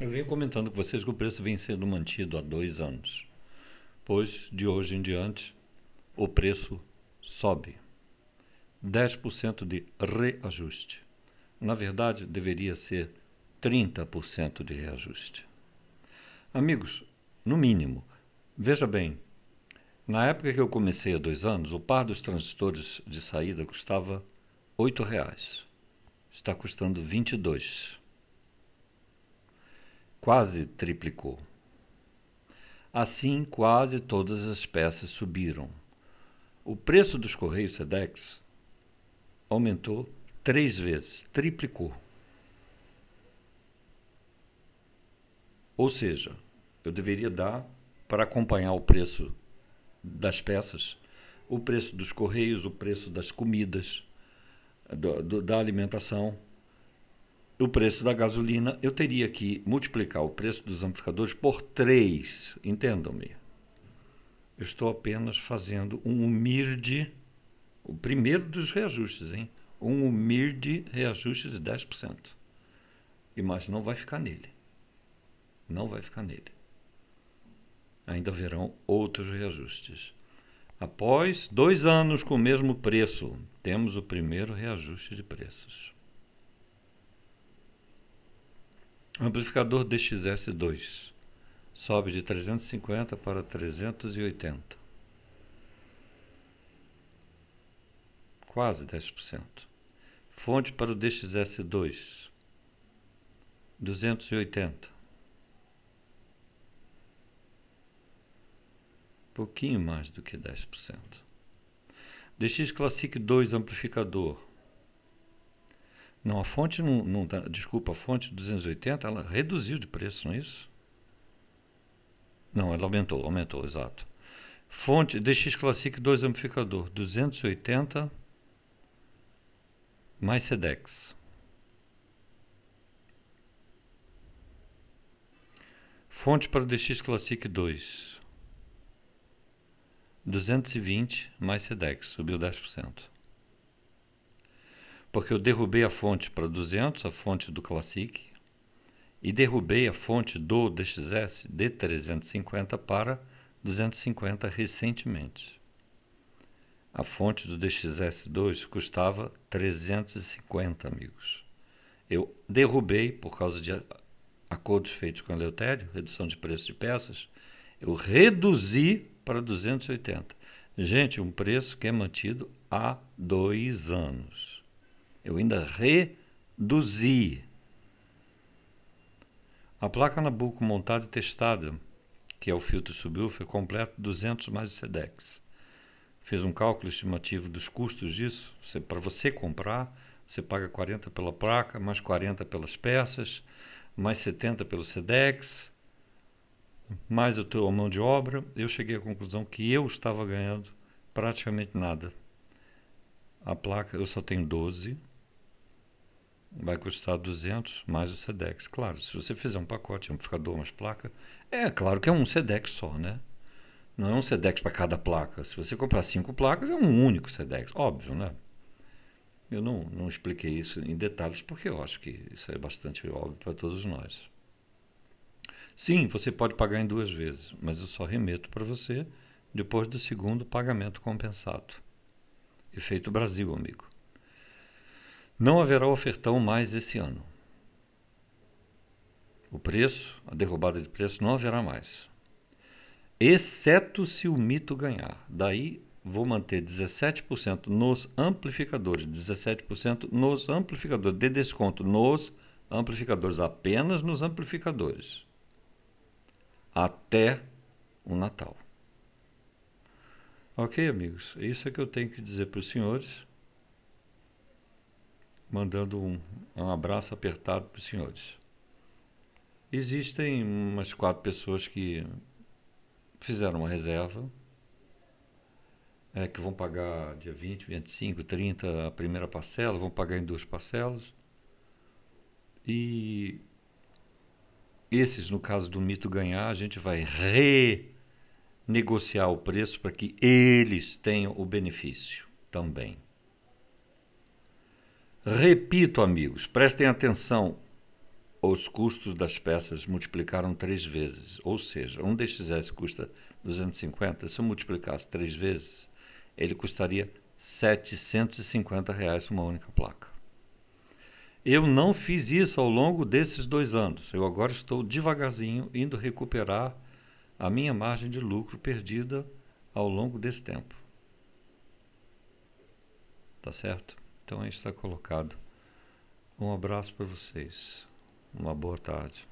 Eu venho comentando com vocês que o preço vem sendo mantido há dois anos, pois de hoje em diante o preço sobe. 10% de reajuste. Na verdade, deveria ser 30% de reajuste. Amigos, no mínimo, veja bem, na época que eu comecei há dois anos, o par dos transistores de saída custava R$ 8,00. Está custando R$ 22,00 quase triplicou. Assim, quase todas as peças subiram. O preço dos Correios SEDEX aumentou três vezes, triplicou. Ou seja, eu deveria dar para acompanhar o preço das peças, o preço dos correios, o preço das comidas, do, do, da alimentação o preço da gasolina, eu teria que multiplicar o preço dos amplificadores por 3. Entendam-me. Eu estou apenas fazendo um humilde, o primeiro dos reajustes, hein? Um humilde reajuste de 10%. E mas não vai ficar nele. Não vai ficar nele. Ainda haverão outros reajustes. Após dois anos com o mesmo preço, temos o primeiro reajuste de preços. Amplificador DXS2 sobe de 350 para 380. Quase 10%. Fonte para o DXS2 280. Pouquinho mais do que 10%. DX Classic 2 amplificador não, a fonte não, não tá, desculpa, a fonte 280 ela reduziu de preço, não é isso? Não, ela aumentou, aumentou, exato. Fonte DX Classic 2 amplificador, 280 mais SEDEX. Fonte para DX Classic 2, 220 mais SEDEX, subiu 10% porque eu derrubei a fonte para 200, a fonte do Classic, e derrubei a fonte do DXS de 350 para 250 recentemente. A fonte do DXS2 custava 350, amigos. Eu derrubei, por causa de acordos feitos com a Eleutério, redução de preço de peças, eu reduzi para 280. Gente, um preço que é mantido há dois anos. Eu ainda reduzi. A placa Nabucco montada e testada, que é o filtro subwoofer completo 200 mais o SEDEX. Fiz um cálculo estimativo dos custos disso. Para você comprar, você paga 40 pela placa, mais 40 pelas peças, mais 70 pelo SEDEX, mais a tua mão de obra. Eu cheguei à conclusão que eu estava ganhando praticamente nada. A placa, eu só tenho 12, vai custar 200 mais o SEDEX. Claro, se você fizer um pacote, amplificador, umas placas, é claro que é um SEDEX só, né? Não é um SEDEX para cada placa. Se você comprar cinco placas, é um único SEDEX, óbvio, né? Eu não, não expliquei isso em detalhes porque eu acho que isso é bastante óbvio para todos nós. Sim, você pode pagar em duas vezes, mas eu só remeto para você depois do segundo pagamento compensado. Efeito Brasil, amigo. Não haverá ofertão mais esse ano. O preço, a derrubada de preço, não haverá mais. Exceto se o mito ganhar. Daí vou manter 17% nos amplificadores, 17% nos amplificadores, de desconto nos amplificadores, apenas nos amplificadores, até o Natal. Ok, amigos? Isso é que eu tenho que dizer para os senhores mandando um, um abraço apertado para os senhores. Existem umas quatro pessoas que fizeram uma reserva, é, que vão pagar dia 20, 25, 30 a primeira parcela, vão pagar em duas parcelas. E esses, no caso do mito ganhar, a gente vai renegociar o preço para que eles tenham o benefício também. Repito, amigos, prestem atenção. Os custos das peças multiplicaram três vezes. Ou seja, um destes S custa 250. Se eu multiplicasse três vezes, ele custaria 750 reais uma única placa. Eu não fiz isso ao longo desses dois anos. Eu agora estou devagarzinho indo recuperar a minha margem de lucro perdida ao longo desse tempo. Tá certo? Então aí está colocado. Um abraço para vocês. Uma boa tarde.